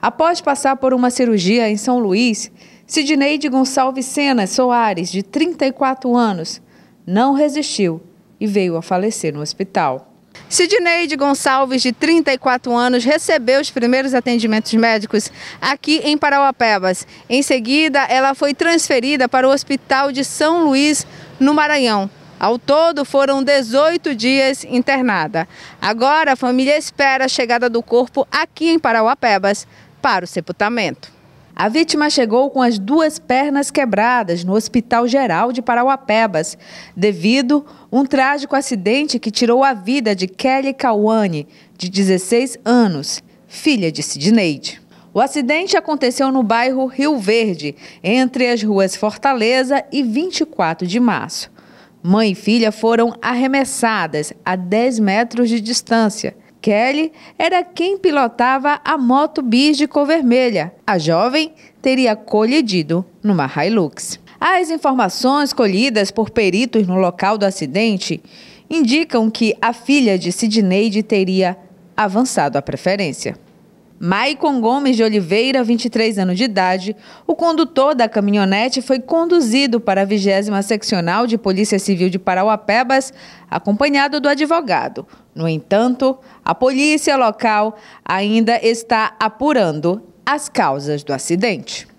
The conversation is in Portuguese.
Após passar por uma cirurgia em São Luís, Sidneide Gonçalves Sena Soares, de 34 anos, não resistiu e veio a falecer no hospital. Sidneide Gonçalves, de 34 anos, recebeu os primeiros atendimentos médicos aqui em Parauapebas. Em seguida, ela foi transferida para o Hospital de São Luís, no Maranhão. Ao todo, foram 18 dias internada. Agora, a família espera a chegada do corpo aqui em Parauapebas para o sepultamento. A vítima chegou com as duas pernas quebradas no Hospital Geral de Parauapebas, devido um trágico acidente que tirou a vida de Kelly Kawane, de 16 anos, filha de Sidneide. O acidente aconteceu no bairro Rio Verde, entre as ruas Fortaleza e 24 de Março. Mãe e filha foram arremessadas a 10 metros de distância. Kelly era quem pilotava a moto bis de cor vermelha. A jovem teria colidido numa Hilux. As informações colhidas por peritos no local do acidente indicam que a filha de Sidney teria avançado a preferência. Maicon Gomes de Oliveira, 23 anos de idade, o condutor da caminhonete foi conduzido para a 20 Seccional de Polícia Civil de Parauapebas, acompanhado do advogado. No entanto, a polícia local ainda está apurando as causas do acidente.